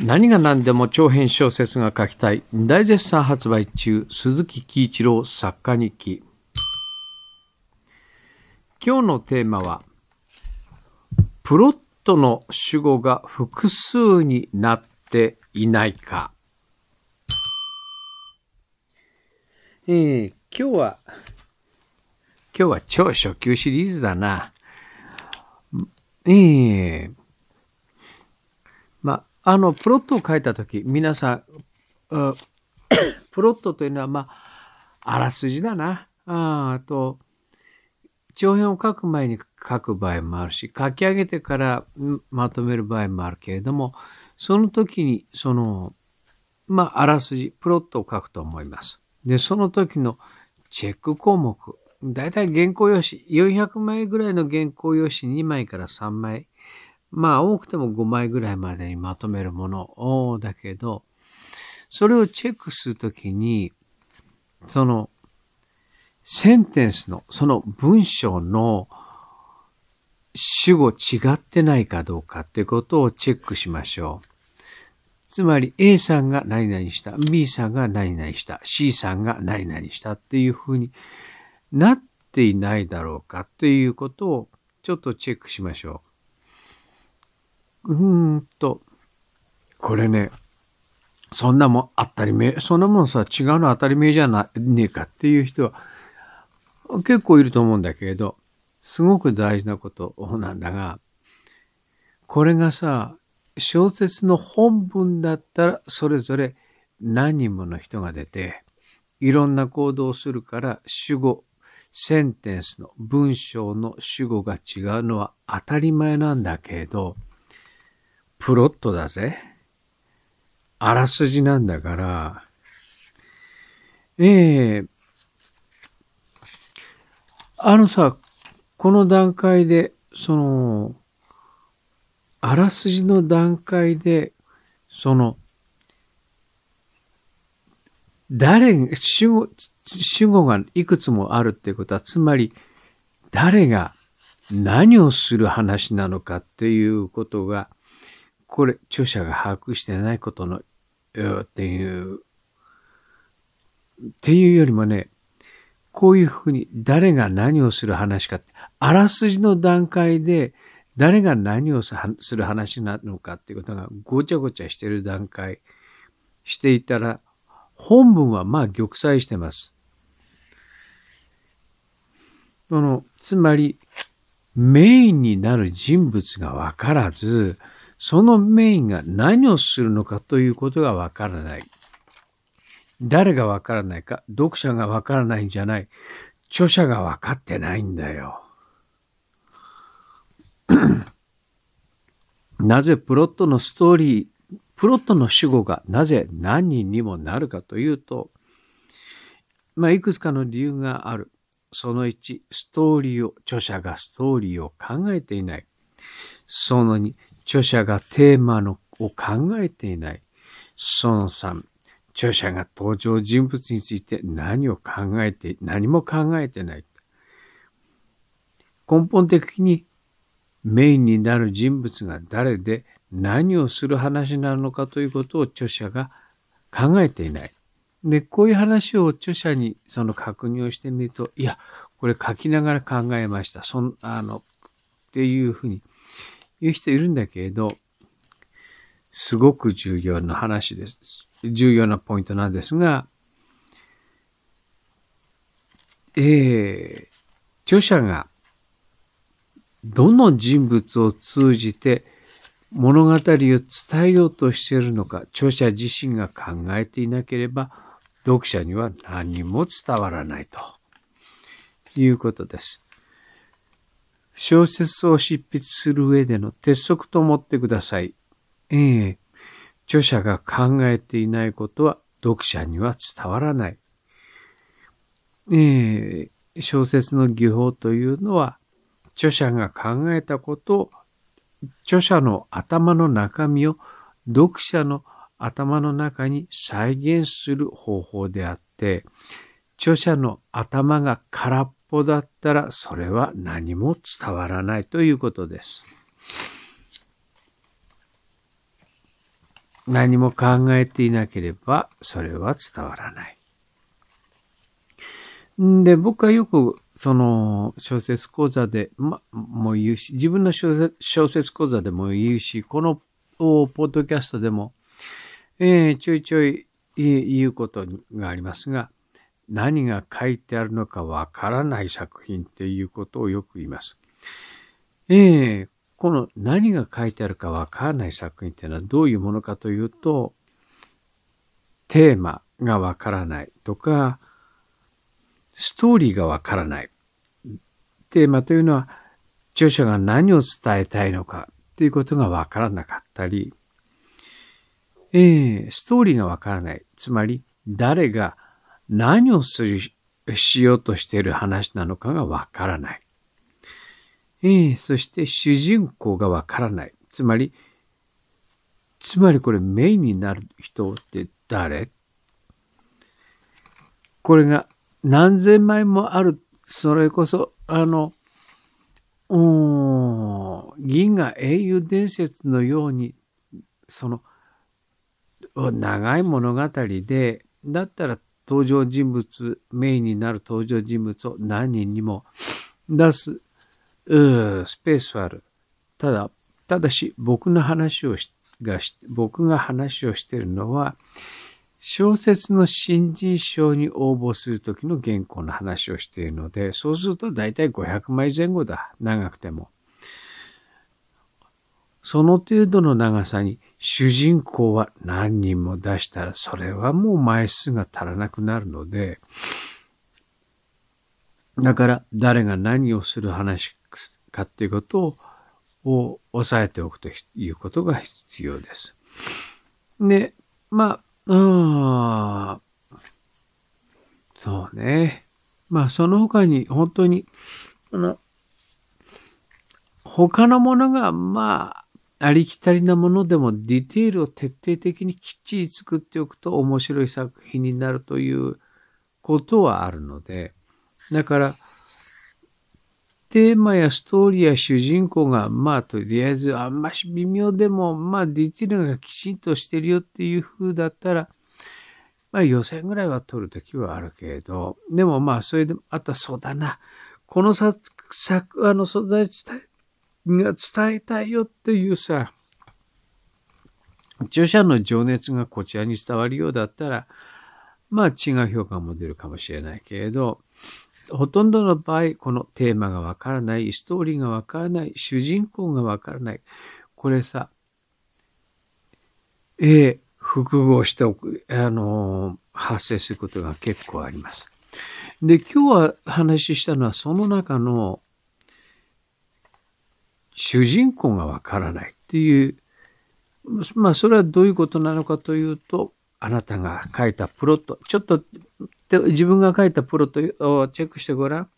何が何でも長編小説が書きたい大絶賛発売中鈴木喜一郎作家日記今日のテーマはプロットの主語が複数になっていないか、えー、今日は今日は超初級シリーズだなええーあの、プロットを書いたとき、皆さん、プロットというのは、まあ、あらすじだな。あと、長編を書く前に書く場合もあるし、書き上げてからまとめる場合もあるけれども、その時に、その、まあ、あらすじ、プロットを書くと思います。で、その時のチェック項目、だいたい原稿用紙、400枚ぐらいの原稿用紙2枚から3枚まあ多くても5枚ぐらいまでにまとめるものだけど、それをチェックするときに、そのセンテンスの、その文章の主語違ってないかどうかってことをチェックしましょう。つまり A さんが何々した、B さんが何々した、C さんが何々したっていうふうになっていないだろうかっていうことをちょっとチェックしましょう。うーんと、これね、そんなもん当たり前、そんなもんさ、違うの当たり前じゃなねえかっていう人は結構いると思うんだけれど、すごく大事なことなんだが、これがさ、小説の本文だったらそれぞれ何人もの人が出て、いろんな行動をするから主語、センテンスの文章の主語が違うのは当たり前なんだけれど、プロットだぜ。あらすじなんだから、ええー、あのさ、この段階で、その、あらすじの段階で、その、誰、主語、主語がいくつもあるっていうことは、つまり、誰が何をする話なのかっていうことが、これ、著者が把握してないことの、っていう、っていうよりもね、こういうふうに誰が何をする話か、あらすじの段階で誰が何をする話なのかっていうことがごちゃごちゃしてる段階していたら、本文はまあ玉砕してます。その、つまり、メインになる人物がわからず、そのメインが何をするのかということがわからない。誰がわからないか、読者がわからないんじゃない、著者がわかってないんだよ。なぜプロットのストーリー、プロットの主語がなぜ何人にもなるかというと、まあ、いくつかの理由がある。その1、ストーリーを、著者がストーリーを考えていない。その2、著者がテーマのを考えていない。孫さん、著者が登場人物について何を考えて、何も考えてない。根本的にメインになる人物が誰で何をする話なのかということを著者が考えていない。で、こういう話を著者にその確認をしてみると、いや、これ書きながら考えました。そん、あの、っていうふうにいう人いるんだけれど、すごく重要な話です。重要なポイントなんですが、えー、著者がどの人物を通じて物語を伝えようとしているのか、著者自身が考えていなければ、読者には何も伝わらないということです。小説を執筆する上での鉄則と思ってください。ええ著者が考えていないことは読者には伝わらない。ええ小説の技法というのは、著者が考えたことを、著者の頭の中身を読者の頭の中に再現する方法であって、著者の頭が空っ歩だったらそれは何も伝わらないということです。何も考えていなければそれは伝わらない。んで、僕はよくその小説講座で、ま、も言うし、自分の小説小説講座でも言うし、このポッドキャストでも、えー、ちょいちょい言うことがありますが、何が書いてあるのかわからない作品っていうことをよく言います。えー、この何が書いてあるかわからない作品っていうのはどういうものかというと、テーマがわからないとか、ストーリーがわからない。テーマというのは、著者が何を伝えたいのかっていうことがわからなかったり、えー、ストーリーがわからない。つまり、誰が何をする、しようとしている話なのかがわからない。えー、そして主人公がわからない。つまり、つまりこれメインになる人って誰これが何千枚もある、それこそ、あの、銀河英雄伝説のように、その、長い物語で、だったら登場人物、メインになる登場人物を何人にも出す、うスペースはある。ただ、ただし、僕の話をし、がし、僕が話をしているのは、小説の新人賞に応募するときの原稿の話をしているので、そうすると大体500枚前後だ。長くても。その程度の長さに主人公は何人も出したら、それはもう枚数が足らなくなるので、だから誰が何をする話かっていうことを押さえておくということが必要です。で、まあ、うん、そうね。まあ、その他に本当に、あの、他のものが、まありきたりなものでもディテールを徹底的にきっちり作っておくと面白い作品になるということはあるので、だから、テーマやストーリーや主人公が、まあとりあえずあんまし微妙でも、まあディテールがきちんとしてるよっていう風だったら、まあ予選ぐらいは取るときはあるけれど、でもまあそれで、あとはそうだな。この作、作あの素材が伝えたいよっていうさ、著者の情熱がこちらに伝わるようだったら、まあ違う評価も出るかもしれないけれど、ほとんどの場合、このテーマがわからない、ストーリーがわからない、主人公がわからない。これさ、えー、複合しておく、あのー、発生することが結構あります。で、今日は話したのはその中の主人公がわからないっていう、まあそれはどういうことなのかというと、あなたが書いたプロット、ちょっと自分が書いたプロットをチェックしてごらん。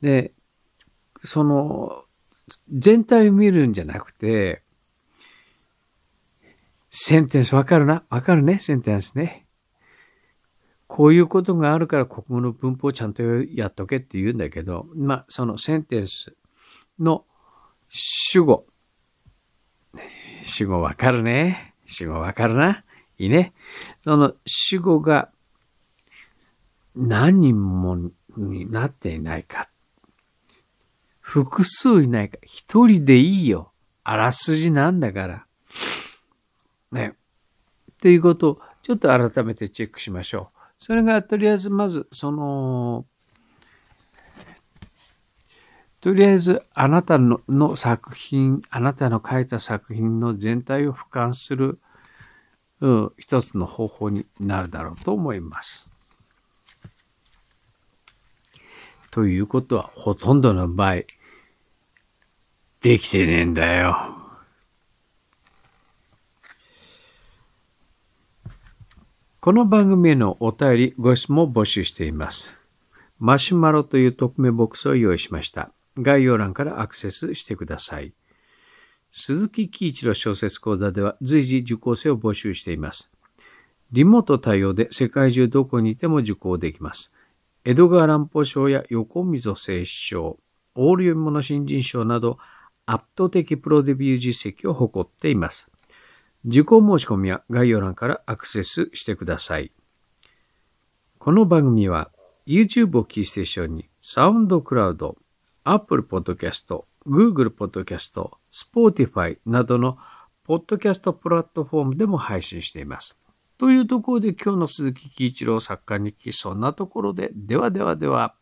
で、その、全体を見るんじゃなくて、センテンスわかるなわかるねセンテンスね。こういうことがあるから国語の文法をちゃんとやっとけって言うんだけど、まあ、そのセンテンスの主語。主語わかるね。主語わかるな。いいね。その主語が何人もになっていないか。複数いないか。一人でいいよ。あらすじなんだから。ね。ということをちょっと改めてチェックしましょう。それがとりあえずまずそのとりあえずあなたのの作品、あなたの書いた作品の全体を俯瞰する、うん、一つの方法になるだろうと思います。ということは、ほとんどの場合、できてねえんだよ。この番組へのお便り、ご質問を募集しています。マシュマロという匿名ボックスを用意しました。概要欄からアクセスしてください。鈴木喜一郎小説講座では随時受講生を募集しています。リモート対応で世界中どこにいても受講できます。江戸川乱歩賞や横溝正史賞、オール読み物新人賞など圧倒的プロデビュー実績を誇っています。受講申し込みは概要欄からアクセスしてください。この番組は YouTube をキーステーションにサウンドクラウド、Apple Podcast、Google Podcast、Spotify などのポッドキャストプラットフォームでも配信しています。というところで今日の鈴木喜一郎作家に聞きそんなところで、ではではでは。